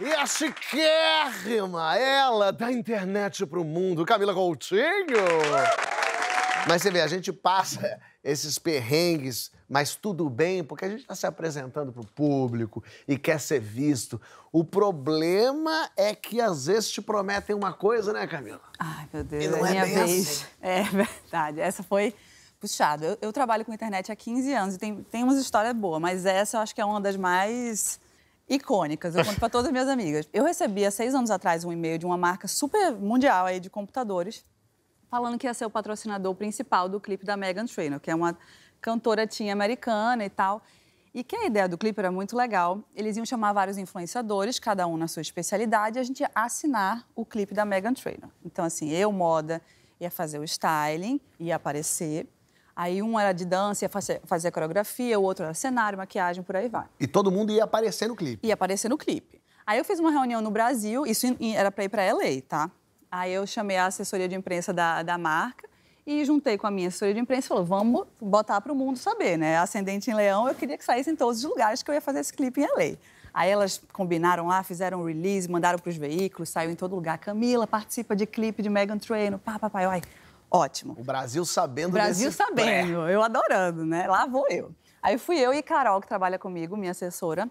E a chiquérrima, ela, da internet pro mundo, Camila Coutinho. Mas você vê, a gente passa esses perrengues, mas tudo bem, porque a gente está se apresentando pro público e quer ser visto. O problema é que às vezes te prometem uma coisa, né, Camila? Ai, meu Deus, e não é, é minha bem vez. Assim. É verdade. Essa foi puxada. Eu, eu, trabalho com internet há 15 anos e tem, tem umas histórias boas, mas essa eu acho que é uma das mais icônicas. Eu conto para todas as minhas amigas. Eu recebi há seis anos atrás um e-mail de uma marca super mundial aí de computadores, falando que ia ser o patrocinador principal do clipe da Megan Trainor, que é uma cantora tinha americana e tal. E que a ideia do clipe era muito legal. Eles iam chamar vários influenciadores, cada um na sua especialidade, e a gente ia assinar o clipe da Megan Trainor. Então, assim, eu, moda, ia fazer o styling, ia aparecer. Aí um era de dança, ia fazer coreografia, o outro era cenário, maquiagem, por aí vai. E todo mundo ia aparecer no clipe? Ia aparecer no clipe. Aí eu fiz uma reunião no Brasil, isso era para ir para LA, tá? Aí eu chamei a assessoria de imprensa da, da marca e juntei com a minha assessoria de imprensa e falou, vamos botar para o mundo saber, né? Ascendente em Leão, eu queria que saísse em todos os lugares que eu ia fazer esse clipe em LA. Aí elas combinaram lá, fizeram um release, mandaram para os veículos, saiu em todo lugar. Camila participa de clipe de Megan Trainor, pá, papai, ai, Ótimo. O Brasil sabendo O Brasil sabendo, pré. eu adorando, né? Lá vou eu. Aí fui eu e Carol, que trabalha comigo, minha assessora.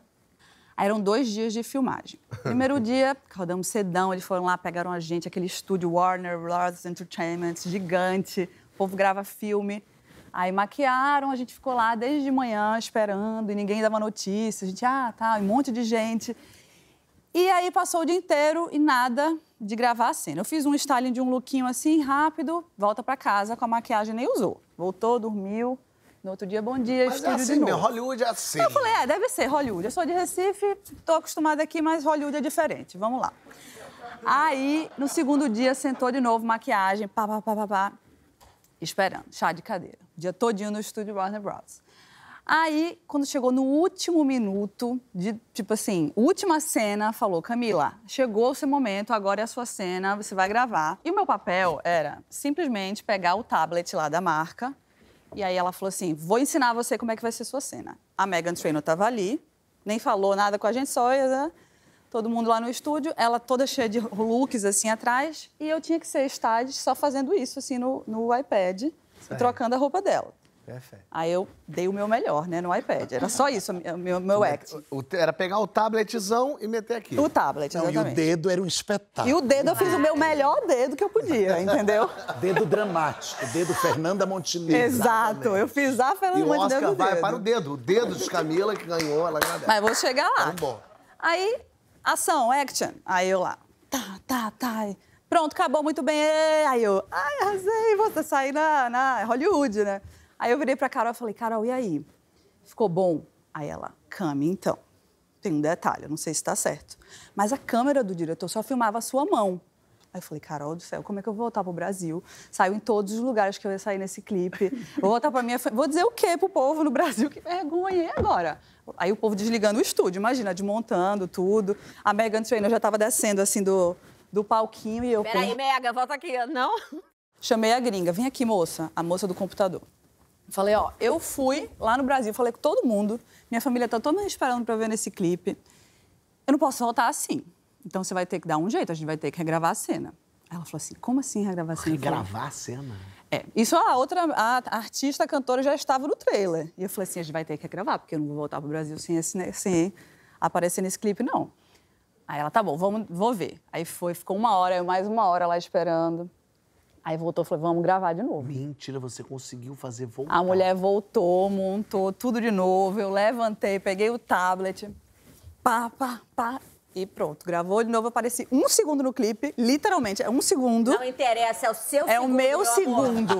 Aí eram dois dias de filmagem. Primeiro dia, rodamos cedão, eles foram lá, pegaram a gente, aquele estúdio Warner Bros. Entertainment, gigante, o povo grava filme. Aí maquiaram, a gente ficou lá desde de manhã esperando e ninguém dava notícia. A gente, ah, tá, um monte de gente. E aí passou o dia inteiro e nada, de gravar a cena. Eu fiz um styling de um lookinho assim, rápido, volta para casa com a maquiagem, nem usou. Voltou, dormiu. No outro dia, bom dia, mas é estúdio é assim de novo. Mesmo, Hollywood é assim. Eu falei, é, deve ser Hollywood. Eu sou de Recife, tô acostumada aqui, mas Hollywood é diferente. Vamos lá. Aí, no segundo dia, sentou de novo, maquiagem, pá, pá, pá, pá, pá, esperando, chá de cadeira. O dia todinho no estúdio Warner Bros. Aí, quando chegou no último minuto, de tipo assim, última cena, falou: Camila, chegou o seu momento, agora é a sua cena, você vai gravar. E o meu papel era simplesmente pegar o tablet lá da marca. E aí ela falou assim: vou ensinar você como é que vai ser a sua cena. A Megan Trainor tava ali, nem falou nada com a gente, só né? todo mundo lá no estúdio, ela toda cheia de looks assim atrás, e eu tinha que ser estádio só fazendo isso assim no, no iPad, trocando a roupa dela. Perfeito. Aí eu dei o meu melhor, né, no iPad. Era só isso, o meu, meu act. era pegar o tabletzão e meter aqui. O tablet, exatamente. e o dedo era um espetáculo. E o dedo, eu fiz o meu melhor dedo que eu podia, entendeu? dedo dramático, dedo Fernanda Montenegro. Exato, eu fiz a Fernanda Montenegro. E o Oscar vai dedo. para o dedo, o dedo de Camila que ganhou, ela agradece. Mas vou chegar lá. Vamos bom. Aí, ação, action. Aí eu lá, tá, tá, tá. Pronto, acabou muito bem. Aí eu, ai, arrasei, você sair na, na Hollywood, né? Aí eu virei pra Carol e falei, Carol, e aí? Ficou bom? Aí ela, Cami, então. Tem um detalhe, não sei se tá certo. Mas a câmera do diretor só filmava a sua mão. Aí eu falei, Carol do céu, como é que eu vou voltar pro Brasil? Saiu em todos os lugares que eu ia sair nesse clipe. Vou voltar pra minha Vou dizer o quê pro povo no Brasil? Que vergonha, e agora? Aí o povo desligando o estúdio, imagina, desmontando tudo. A Megan Trainor já tava descendo, assim, do, do palquinho e eu... Peraí, Megan, volta aqui, não? Chamei a gringa, vem aqui, moça, a moça do computador. Falei, ó, eu fui lá no Brasil, falei com todo mundo, minha família tá toda esperando para ver nesse clipe. Eu não posso voltar assim. Então você vai ter que dar um jeito, a gente vai ter que regravar a cena. Ela falou assim: como assim regravar a cena? Regravar a cena? É, isso a outra, a artista, a cantora já estava no trailer. E eu falei assim: a gente vai ter que regravar, porque eu não vou voltar para o Brasil sem, esse, né, sem aparecer nesse clipe, não. Aí ela, tá bom, vamos, vou ver. Aí foi, ficou uma hora, eu mais uma hora lá esperando. Aí voltou e falou: vamos gravar de novo. Mentira, você conseguiu fazer voltar. A mulher voltou, montou tudo de novo. Eu levantei, peguei o tablet, pá, pá, pá. E pronto, gravou de novo, apareci um segundo no clipe, literalmente, é um segundo. Não interessa, é o seu é segundo. É o meu segundo.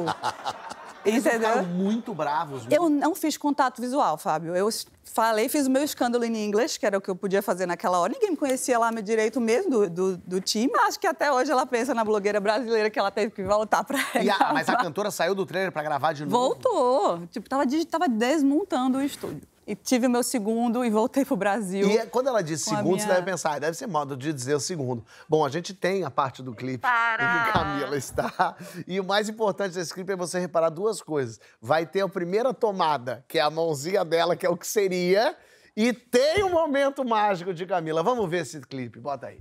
Eles Entendeu? ficaram muito bravos. Né? Eu não fiz contato visual, Fábio. Eu falei, fiz o meu escândalo em inglês, que era o que eu podia fazer naquela hora. Ninguém me conhecia lá meu direito mesmo do, do, do time. Acho que até hoje ela pensa na blogueira brasileira que ela teve que voltar pra ela. Mas a cantora saiu do trailer pra gravar de novo? Voltou. Tipo, tava, tava desmontando o estúdio e tive o meu segundo e voltei pro Brasil. E é, quando ela diz segundo, minha... você deve pensar, deve ser modo de dizer o segundo. Bom, a gente tem a parte do clipe Para. em que Camila está. E o mais importante desse clipe é você reparar duas coisas. Vai ter a primeira tomada, que é a mãozinha dela, que é o que seria. E tem o um momento mágico de Camila. Vamos ver esse clipe, bota aí.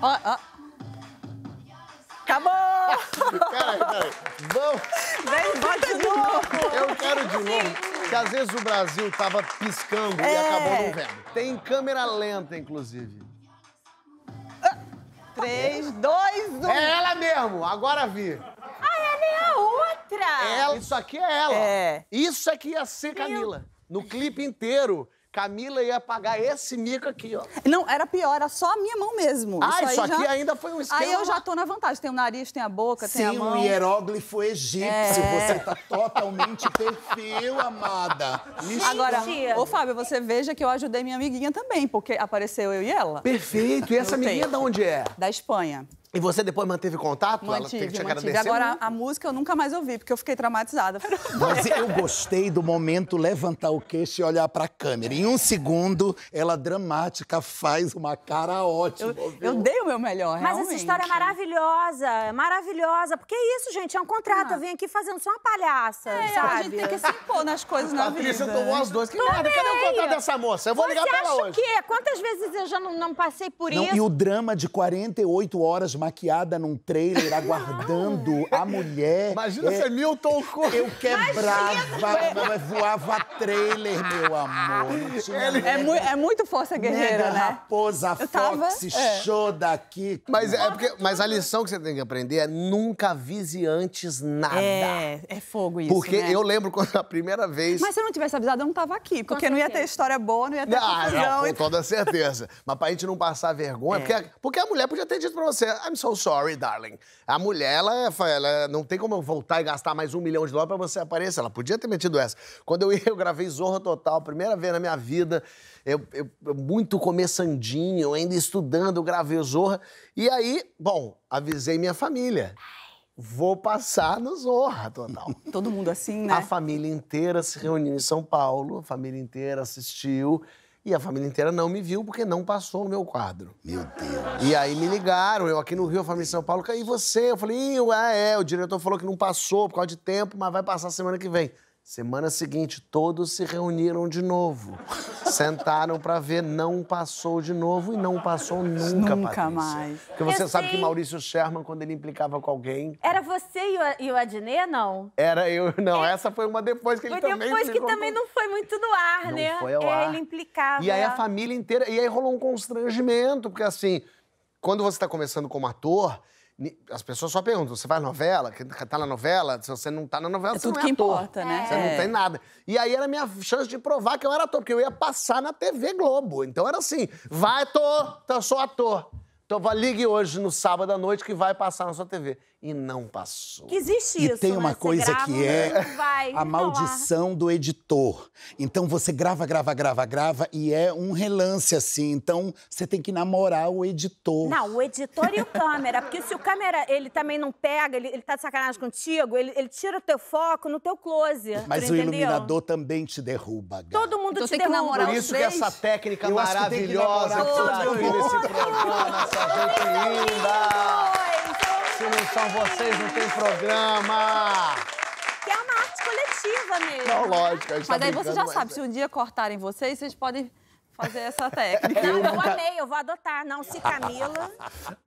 Ó, ó. Acabou! peraí, peraí. Vamos. Vem, bota de novo. Eu quero de novo. Que às vezes o Brasil tava piscando é. e acabou não vendo. Tem câmera lenta, inclusive. Ah, três, dois, um. É ela mesmo, agora vi. Ah, ela é a outra! Ela, isso aqui é ela. É. Isso aqui é ia ser Camila. No clipe inteiro. Camila ia pagar esse mico aqui, ó. Não, era pior, era só a minha mão mesmo. Ah, isso, isso aqui já... ainda foi um esquema. Aí eu já tô na vantagem. Tem o nariz, tem a boca, Sim, tem a mão. Sim, um hieróglifo egípcio. É... Você tá totalmente perfil, amada. Mentira. Agora, ô Fábio, você veja que eu ajudei minha amiguinha também, porque apareceu eu e ela. Perfeito. E essa amiguinha de onde é? Da Espanha. E você depois manteve contato? Mantive, ela te mantive. Agora, muito. a música eu nunca mais ouvi, porque eu fiquei traumatizada. Mas eu gostei do momento levantar o queixo e olhar pra câmera. Em um segundo, ela dramática faz uma cara ótima. Eu, eu dei o meu melhor, Mas essa história é maravilhosa, é maravilhosa. Porque é isso, gente, é um contrato. Ah. Eu vim aqui fazendo só uma palhaça, é, sabe? A gente tem que se impor nas coisas na Patrícia vida. Patrícia tomou as duas. Que nada, cadê o contrato dessa moça? Eu vou você ligar pra ela hoje. Você acha o quê? Quantas vezes eu já não, não passei por não, isso? E o drama de 48 horas maquiada num trailer, aguardando a mulher. Imagina é, Milton Eu quebrava, não, voava trailer, meu amor. Ele... é, mu é muito força guerreira, Mega né? raposa, tava... fox, é. show daqui. Mas, é porque, mas a lição que você tem que aprender é nunca avise antes nada. É, é fogo isso, Porque né? eu lembro quando a primeira vez... Mas se eu não tivesse avisado, eu não tava aqui. Porque não ia ter história boa, não ia ter ah, Não, com toda certeza. mas pra gente não passar vergonha... É. Porque, a, porque a mulher podia ter dito pra você... I'm so sorry, darling. A mulher, ela, é ela não tem como eu voltar e gastar mais um milhão de dólares para você aparecer. Ela podia ter metido essa. Quando eu, eu gravei Zorra Total, primeira vez na minha vida, eu, eu, muito começandinho, ainda estudando, gravei Zorra. E aí, bom, avisei minha família vou passar no Zorra Total. Todo mundo assim, né? A família inteira se reuniu em São Paulo, a família inteira assistiu. E a família inteira não me viu porque não passou o meu quadro. Meu Deus. E aí me ligaram, eu aqui no Rio, a família em São Paulo, e você? Eu falei, ah, é, o diretor falou que não passou por causa de tempo, mas vai passar semana que vem. Semana seguinte, todos se reuniram de novo. Sentaram para ver, não passou de novo e não passou nunca, Nunca Patrícia. mais. Porque você Eu sabe sei. que Maurício Sherman, quando ele implicava com alguém... Era você e o, e Adnet, não? Era eu, não. É. Essa foi uma depois que ele foi também... Foi depois que também não foi muito do ar, não né? foi ao é, ar. Ele implicava. E aí a família inteira... E aí rolou um constrangimento, porque assim, quando você está começando como ator as pessoas só perguntam: você à novela? Tá na novela? Se você não tá na novela, é você tudo não é que ator. importa, né? Você é. não tem nada. E aí era a minha chance de provar que eu era ator, porque eu ia passar na TV Globo. Então era assim: vai, ator, eu sou ator. Então vá, ligue hoje no sábado à noite que vai passar na sua TV. E não passou. Que existe e isso. E tem né? uma né? coisa grava, que é a maldição do editor. Então você grava, grava, grava, grava e é um relance assim. Então você tem que namorar o editor. Não, o editor e o câmera. Porque se o câmera ele também não pega, ele, ele tá de sacanagem contigo, ele, ele tira o teu foco no teu close. Mas o entendeu? iluminador também te derruba. Gata. Todo mundo então, te derruba. Por isso que essa técnica Eu maravilhosa que, que tá vindo nesse programa, gente linda! Se não são vocês, não tem programa! Que é uma arte coletiva mesmo. Não, né? lógico. A gente tá mas tá aí você já sabe, é. se um dia cortarem vocês, vocês podem fazer essa técnica. Não, eu amei, eu vou adotar. Não, se Camila...